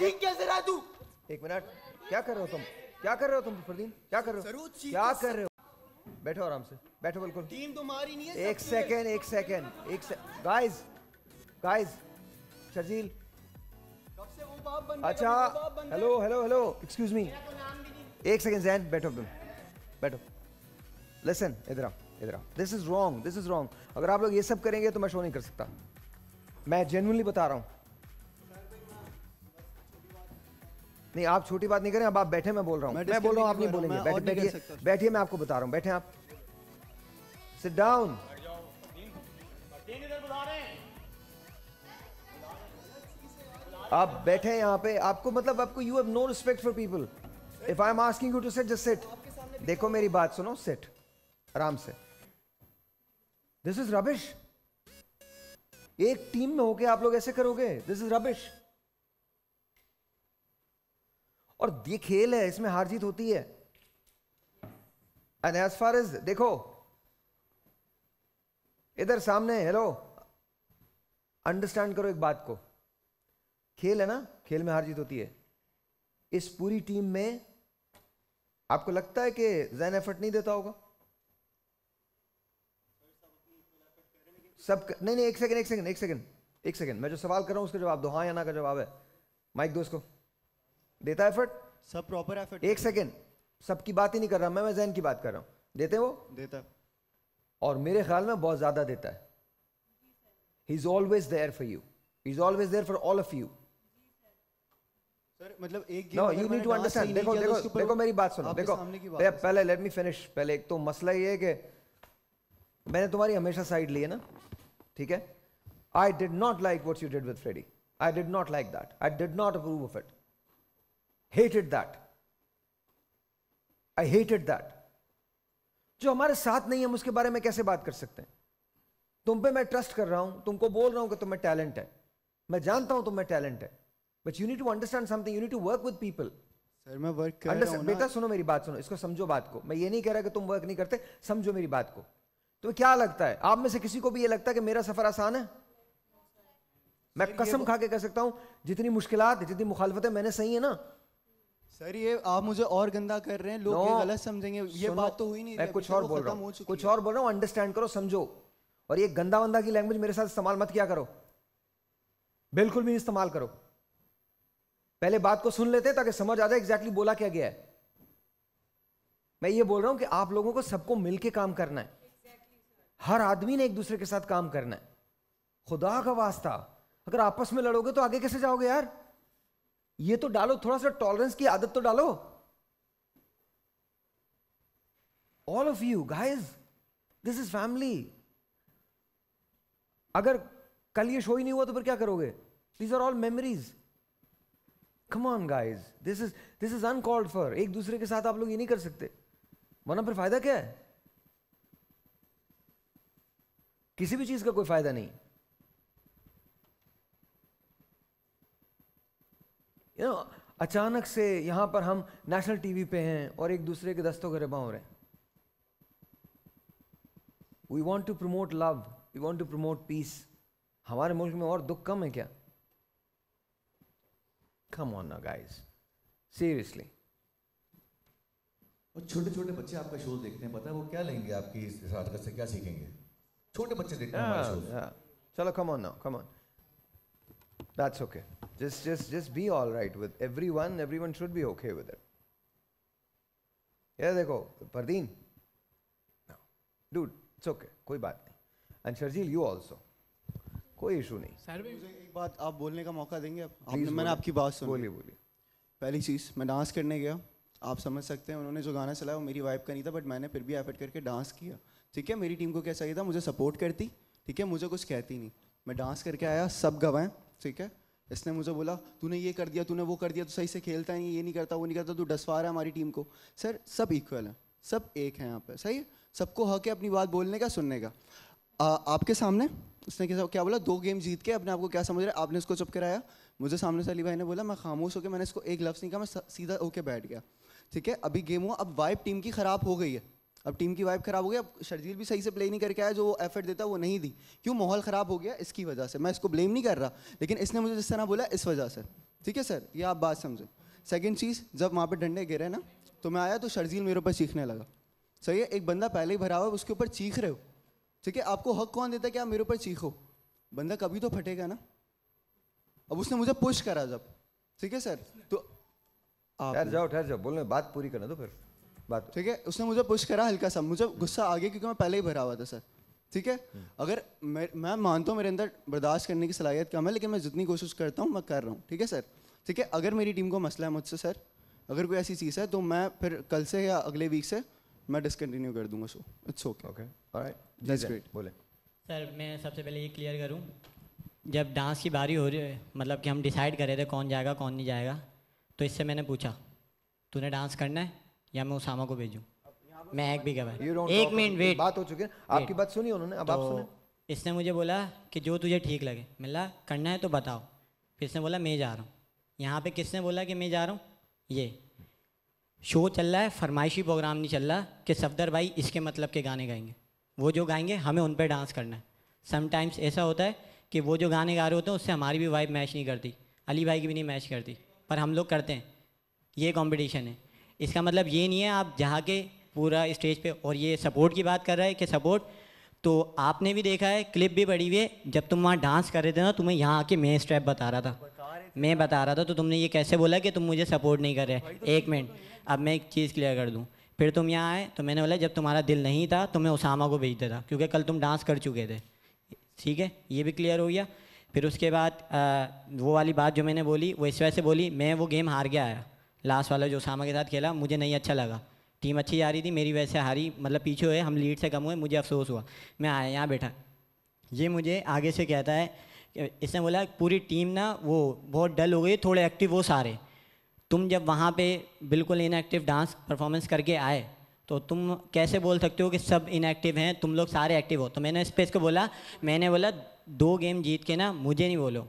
कैसे रहा तू एक मिनट क्या कर रहे हो तुम क्या कर रहे हो तुम फरदीन क्या कर रहे हो क्या कर रहे हो बैठो आराम से बैठो बिल्कुल टीम तुम्हारी तो नहीं है एक सेकंड एक सेकंड एक गाइस गाइस शर्जील अच्छा hello hello hello excuse me एक सेकंड जैन बैठो तुम बैठो लिसन इधर आओ इधर आओ this is wrong this is wrong अगर आप लोग ये सब करेंगे तो मैं शो नहीं कर सकता मैं जेनुअनली बता रहा हूँ नहीं आप छोटी बात नहीं करें अब आप बैठे मैं बोल रहा हूँ मैं, मैं बोल रहा हूँ आप नहीं बोलेंगे बैठिए बैठिए मैं आपको बता रहा हूँ बैठे आप सिट डाउन आप बैठे यहाँ पे आपको मतलब आपको you have no respect for people if I am asking you to sit just sit देखो मेरी बात सुनो सेट आराम से दिस इज रबिश एक टीम में होके आप लोग ऐसे करोगे दिस इज रबिश और ये खेल है इसमें हार जीत होती है एंड एज फार एज देखो इधर सामने हेलो अंडरस्टैंड करो एक बात को खेल है ना खेल में हार जीत होती है इस पूरी टीम में आपको लगता है कि जैन एफर्ट नहीं देता होगा सब नहीं नहीं एक सेकंड एक सेकंड एक सेकंड एक सेकंड मैं जो सवाल कर रहा हूं उसका जवाब दो हाँ या ना का जवाब है माइक दोस्त को देता एफर्ट सब प्रॉपर एफर्ट एक सेकेंड सबकी बात ही नहीं कर रहा मैं मैं जैन की बात कर रहा हूँ देते वो देता और मेरे ख्याल में बहुत ज़्यादा देता है he is always there for you he is always there for all of you sir मतलब एक no you need to understand देखो तो देखो देखो मेरी बात सुनो देखो पहले लेट मी फिनिश पहले एक तो मसला ये है कि मैंने तुम्हारी हमेशा साइड ली है ना ठीक है I did not like what you did with Freddy I did not like that I did not approve of it hated that I hated that जो हमारे साथ नहीं है हम उसके बारे में कैसे बात कर सकते हैं तुम पे मैं ट्रस्ट कर रहा हूं तुमको बोल रहा हूं कि तुम्हें टैलेंट है मैं जानता हूं तुम्हें टैलेंट है but you need to understand something you need to work with people sir मैं वर्क कर रहा हूं बेटा सुनो मेरी बात सुनो इसको समझो बात को मैं ये नहीं कह रहा कि तुम वर्क नहीं करते समझो मेरी बात को तो क्या लगता है आप में से किसी को भी ये लगता है कि मेरा सफर आसान है मैं कसम खा के कह सकता हूं जितनी मुश्किलात जितनी मुखालफतें मैंने सही है ना सर ये आप मुझे और गंदा कर रहे हैं लोग no, गलत समझेंगे ये बात तो हुई नहीं मैं कुछ और बोल रहा हूँ कुछ और बोल रहा हूँ अंडरस्टैंड करो समझो और ये गंदा वंदा की लैंग्वेज मेरे साथ इस्तेमाल मत किया करो बिल्कुल भी इस्तेमाल करो पहले बात को सुन लेते ताकि समझ आ जाए एग्जैक्टली बोला क्या गया है मैं ये बोल रहा हूं कि आप लोगों को सबको मिलकर काम करना है हर आदमी ने एक दूसरे के साथ काम करना है खुदा का वास्ता अगर आपस में लड़ोगे तो आगे कैसे जाओगे यार ये तो डालो थोड़ा सा टॉलरेंस की आदत तो डालो all of you guys this is family अगर कल ये शो ही नहीं हुआ तो फिर क्या करोगे these are all memories come on guys this is this is uncalled for एक दूसरे के साथ आप लोग ये नहीं कर सकते वरना फिर फायदा क्या है किसी भी चीज का कोई फायदा नहीं यू नो अचानक से यहां पर हम नेशनल टीवी पे हैं और एक दूसरे के दस्तों गरे हो रहे हैं we want to promote love we want to promote peace हमारे मुल्क में और दुख कम है क्या कम ऑन ना गाइस सीरियसली और छोटे छोटे बच्चे आपका शो देखते हैं पता है वो क्या लेंगे आपकी इस से क्या सीखेंगे छोटे बच्चे देखते हैं yeah, yeah. चलो कम ऑन ना come on That's okay. Just, just, just be all right with everyone. Everyone should be okay with it. ये देखो परदीन डूड इट्स ओके कोई बात नहीं एंड शर्जील यू आल्सो कोई इशू नहीं सर एक बात आप बोलने का मौका देंगे आप आपने मैंने आपकी बात सुनी बोलिए बोलिए पहली चीज़ मैं डांस करने गया आप समझ सकते हैं उन्होंने जो गाना चलाया वो मेरी वाइफ का नहीं था बट मैंने फिर भी एफर्ट करके डांस किया ठीक है मेरी टीम को कैसा चाहिए था मुझे सपोर्ट करती ठीक है मुझे कुछ कहती नहीं मैं डांस करके आया सब गवाएं ठीक है इसने मुझे बोला तूने ये कर दिया तूने वो कर दिया तो सही से खेलता नहीं ये नहीं करता वो नहीं करता तू तो डसवा रहा है हमारी टीम को सर सब इक्वल है सब एक है यहाँ पर सही है सबको हक है अपनी बात बोलने का सुनने का आ, आपके सामने उसने क्या क्या बोला दो गेम जीत के अपने आपको क्या समझ रहे आपने उसको चुप कराया मुझे सामने से अली भाई ने बोला मैं खामोश होकर मैंने इसको एक लफ्ज़ नहीं कहा मैं सीधा होके बैठ गया ठीक है अभी गेम हुआ अब वाइब टीम की ख़राब हो गई है अब टीम की वाइब खराब हो गई अब शर्जील भी सही से प्ले नहीं करके आया जो एफर्ट देता वो नहीं दी क्यों माहौल ख़राब हो गया इसकी वजह से मैं इसको ब्लेम नहीं कर रहा लेकिन इसने मुझे जिस तरह बोला इस वजह से ठीक है सर ये आप बात समझें सेकेंड चीज़ जब वहाँ पर डंडे गिरे ना तो मैं आया तो शर्जील मेरे ऊपर चीखने लगा सही है एक बंदा पहले ही भरा हुआ है उसके ऊपर चीख रहे हो ठीक है आपको हक कौन देता है कि आप मेरे ऊपर चीखो बंदा कभी तो फटेगा ना अब उसने मुझे पुश करा जब ठीक है सर तो ठहर जाओ ठहर जाओ बोलने बात पूरी करना दो फिर बात ठीक है उसने मुझे पुश करा हल्का सा मुझे गुस्सा आ गया क्योंकि मैं पहले ही भरा हुआ था सर ठीक है हम्म। अगर मैं मैं मानता हूँ मेरे अंदर बर्दाश्त करने की सलाहियत कम है लेकिन मैं जितनी कोशिश करता हूँ मैं कर रहा हूँ ठीक है सर ठीक है अगर मेरी टीम को मसला है मुझसे सर अगर कोई ऐसी चीज़ है तो मैं फिर कल से या अगले वीक से मैं डिसकंटिन्यू कर दूंगा so it's okay okay that's great बोले सर मैं सबसे पहले ये क्लियर करूँ जब डांस की बारी हो रही है मतलब कि हम डिसाइड कर रहे थे कौन जाएगा कौन नहीं जाएगा तो इससे मैंने पूछा तूने डांस करना है या मैं उसामा को भेजूँ मैं एक भी गया एक मिनट वेट बात हो चुकी है आपकी बात सुनी उन्होंने अब तो आप सुने इसने मुझे बोला कि जो तुझे ठीक लगे मिला करना है तो बताओ फिर इसने बोला मैं जा रहा हूँ यहाँ पे किसने बोला कि मैं जा रहा हूँ ये शो चल रहा है फरमाइशी प्रोग्राम नहीं चल रहा कि सफदर भाई इसके मतलब के गाने गाएंगे वो जो गाएंगे हमें उन पर डांस करना है समटाइम्स ऐसा होता है कि वो जो गाने गा रहे होते हैं उससे हमारी भी वाइब मैच नहीं करती अली भाई की भी नहीं मैच करती पर हम लोग करते हैं ये कॉम्पिटिशन है इसका मतलब ये नहीं है आप जाके पूरा स्टेज पे और ये सपोर्ट की बात कर रहा है कि सपोर्ट तो आपने भी देखा है क्लिप भी पड़ी हुई है जब तुम वहाँ डांस कर रहे थे ना तुम्हें तो यहाँ आके मैं स्टेप बता रहा था मैं बता रहा था तो तुमने ये कैसे बोला कि तुम मुझे सपोर्ट नहीं कर रहे तो एक मिनट अब मैं एक चीज़ क्लियर कर दूँ फिर तुम यहाँ आए तो मैंने बोला जब तुम्हारा दिल नहीं था तो मैं उसामा को भेज देता क्योंकि कल तुम डांस कर चुके थे ठीक है ये भी क्लियर हो गया फिर उसके बाद आ, वो वाली बात जो मैंने बोली वो इस वजह से बोली मैं वो गेम हार गया आया लास्ट वाला जो सामा के साथ खेला मुझे नहीं अच्छा लगा टीम अच्छी जा रही थी मेरी वैसे हारी मतलब पीछे हुए हम लीड से कम हुए मुझे अफसोस हुआ मैं आया यहाँ बैठा ये मुझे आगे से कहता है इसने बोला पूरी टीम ना वो बहुत डल हो गई थोड़े एक्टिव हो सारे तुम जब वहाँ पे बिल्कुल इनएक्टिव डांस परफॉर्मेंस करके आए तो तुम कैसे बोल सकते हो कि सब इनएक्टिव हैं तुम लोग सारे एक्टिव हो तो मैंने स्पेस को बोला मैंने बोला दो गेम जीत के ना मुझे नहीं बोलो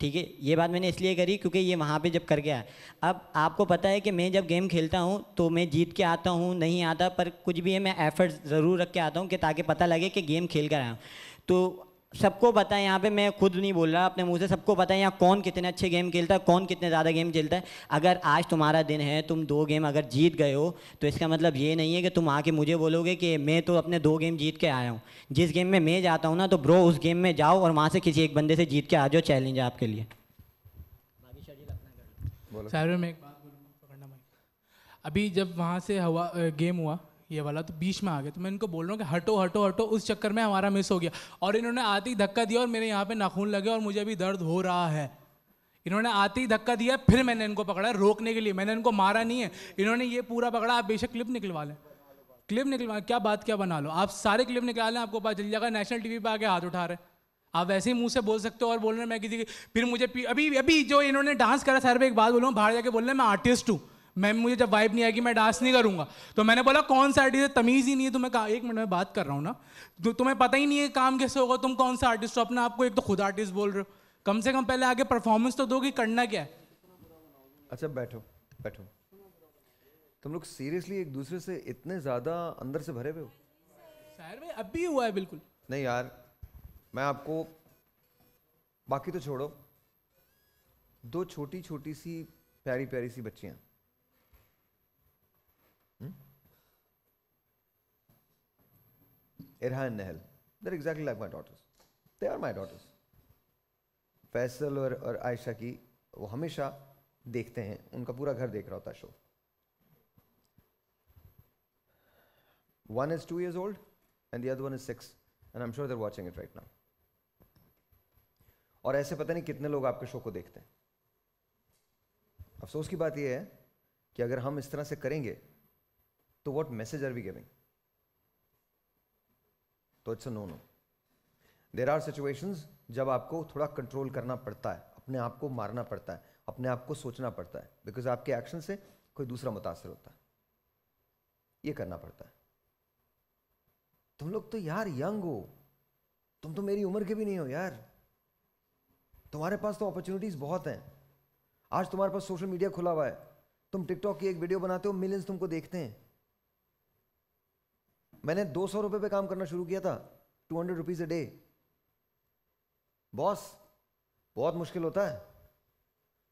ठीक है ये बात मैंने इसलिए करी क्योंकि ये वहाँ पे जब कर गया अब आपको पता है कि मैं जब गेम खेलता हूँ तो मैं जीत के आता हूँ नहीं आता पर कुछ भी है मैं एफर्ट ज़रूर रख के आता हूँ कि ताकि पता लगे कि गेम खेल कर आया हूँ तो सबको पता है यहाँ पे मैं खुद नहीं बोल रहा अपने मुंह से सबको पता है यहाँ कौन कितने अच्छे गेम खेलता है कौन कितने ज़्यादा गेम खेलता है अगर आज तुम्हारा दिन है तुम दो गेम अगर जीत गए हो तो इसका मतलब ये नहीं है कि तुम आके मुझे बोलोगे कि मैं तो अपने दो गेम जीत के आया हूँ जिस गेम में मैं जाता हूँ ना तो ब्रो उस गेम में जाओ और वहाँ से किसी एक बंदे से जीत के आ जाओ चैलेंज है आपके लिए अभी जब वहाँ से हवा गेम हुआ ये वाला तो बीच में आ गया तो मैं इनको बोल रहा हूँ कि हटो हटो हटो उस चक्कर में हमारा मिस हो गया और इन्होंने आते ही धक्का दिया और मेरे यहाँ पे नाखून लगे और मुझे भी दर्द हो रहा है इन्होंने आते ही धक्का दिया फिर मैंने इनको पकड़ा रोकने के लिए मैंने इनको मारा नहीं है इन्होंने ये पूरा पकड़ा आप बेशक क्लिप निकलवा लें क्लिप निकलवा क्या बात क्या बना लो आप सारे क्लिप निकला लें आपको पता चल जाएगा नेशनल टीवी पर आके हाथ उठा रहे आप वैसे ही मुंह से बोल सकते हो और बोल रहे मैं किसी फिर मुझे अभी अभी जो इन्होंने डांस करा सर पर एक बात बोलूँ बाहर जाके बोल रहे मैं आर्टिस्ट हूँ मैम मुझे जब वाइब नहीं आएगी मैं डांस नहीं करूँगा तो मैंने बोला कौन सा आर्टिस्ट तमीज़ ही नहीं है तुम्हें तो कहा एक मिनट में बात कर रहा हूँ ना तो तुम्हें पता ही नहीं है काम कैसे होगा तुम कौन सा आर्टिस्ट हो अपना आपको एक तो खुद आर्टिस्ट बोल रहे हो कम से कम पहले आगे परफॉर्मेंस तो दो करना क्या है अच्छा बैठो बैठो तुम लोग सीरियसली एक दूसरे से इतने ज़्यादा अंदर से भरे हुए हो सर भाई अब भी हुआ है बिल्कुल नहीं यार मैं आपको बाकी तो छोड़ो दो छोटी छोटी सी प्यारी प्यारी सी बच्चियाँ Irha and Nehal. They're exactly like my daughters. They are my daughters. Faisal और और Aisha ki, वो हमेशा देखते हैं उनका पूरा घर देख रहा होता show one is two years old and the other one is six and I am sure they're watching it right now और ऐसे पता नहीं कितने लोग आपके शो को देखते हैं अफसोस की बात यह है कि अगर हम इस तरह से करेंगे तो what message are we giving तो it's a no no there are situations जब आपको थोड़ा कंट्रोल करना पड़ता है अपने आप को मारना पड़ता है अपने आप को सोचना पड़ता है बिकॉज आपके एक्शन से कोई दूसरा मुतासर होता है ये करना पड़ता है तुम लोग तो यार यंग हो तुम तो मेरी उम्र के भी नहीं हो यार तुम्हारे पास तो अपॉर्चुनिटीज बहुत हैं आज तुम्हारे पास सोशल मीडिया खुला हुआ है तुम टिकटॉक की एक वीडियो बनाते हो मिलियंस तुमको देखते हैं मैंने दो सौ रुपये पर काम करना शुरू किया था two hundred rupees a day boss बहुत मुश्किल होता है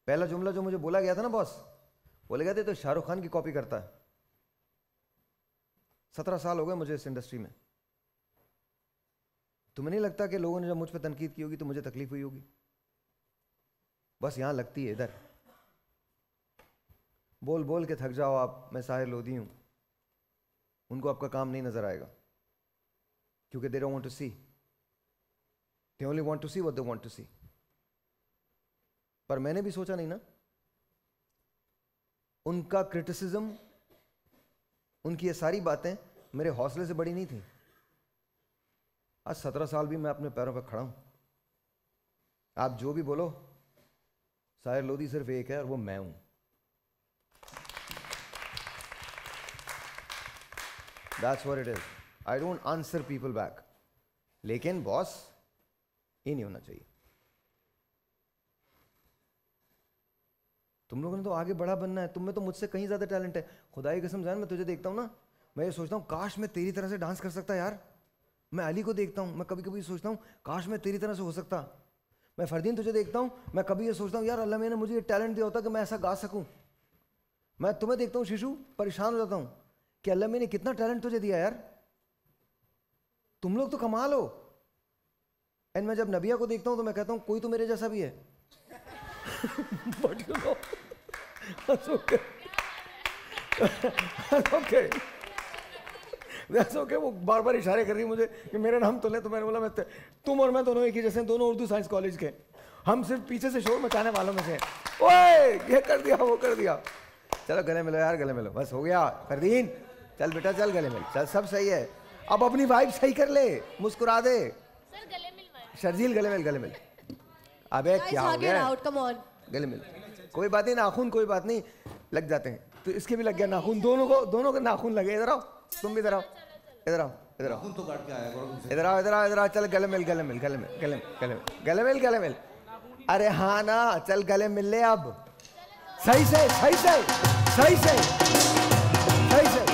पहला जुमला जो मुझे बोला गया था ना बॉस बोले गए थे तो शाहरुख खान की कॉपी करता है सत्रह साल हो गए मुझे इस इंडस्ट्री में तुम्हें नहीं लगता कि लोगों ने जब मुझ पर तनकीद की होगी तो मुझे तकलीफ हुई होगी बस यहाँ लगती है इधर बोल बोल के थक जाओ आप मैं साहिर लोधी हूँ उनको आपका काम नहीं नज़र आएगा क्योंकि they don't want to see they only want to see what they want to see पर मैंने भी सोचा नहीं ना उनका क्रिटिसिज्म उनकी ये सारी बातें मेरे हौसले से बड़ी नहीं थी आज सत्रह साल भी मैं अपने पैरों पर खड़ा हूं आप जो भी बोलो साहिर लोधी सिर्फ एक है और वो मैं हूं that's war it is I don't answer people back लेकिन बॉस ये नहीं होना चाहिए तुम लोगों ने तो आगे बड़ा बनना है तुम में तो मुझसे कहीं ज़्यादा टैलेंट है खुदाई कसम जान मैं तुझे देखता हूँ ना मैं ये सोचता हूँ काश मैं तेरी तरह से डांस कर सकता यार मैं अली को देखता हूँ मैं कभी कभी सोचता हूँ काश मैं तेरी तरह से हो सकता मैं फरदीन तुझे देखता हूँ मैं कभी ये सोचता हूँ यार अल्लाह मैंने मुझे ये टैलेंट दिया होता कि मैं ऐसा गा सकूँ मैं तुम्हें देखता हूँ शिशु परेशान हो जाता हूँ कि अल्लाह मैंने कितना टैलेंट तुझे दिया यार तुम लोग तो कमाल हो एंड मैं जब नबिया को देखता हूं तो मैं कहता हूँ कोई तो मेरे जैसा भी है that's okay. okay. वो बार बार इशारे कर रही मुझे कि मेरा नाम तो ले तो मैंने बोला मैं तुम और मैं दोनों एक ही जैसे दोनों उर्दू साइंस कॉलेज के हम सिर्फ पीछे से शोर मचाने वालों में से ओए ये कर दिया वो कर दिया चलो गले मिलो यार गले मिलो बस हो गया फरदीन चल बेटा चल गले मिल चल सब सही है अब अपनी वाइफ सही कर ले मुस्कुरा दे शर्जील गले मिल गले मिल अबे क्या हो गया गले मिल कोई बात नहीं नाखून कोई बात नहीं लग जाते हैं तो इसके भी लग गया नाखून दोनों को दोनों के नाखून लगे इधर आओ तुम भी इधर आओ इधर आओ इधर आओ तो काट के आया इधर आओ इधर आओ इधर आओ चल गले मिल गले मिल गले मिल गले मिल गले मिल गले मिल गले मिल अरे हाँ ना चल गले मिल ले अब सही से सही से सही से सही से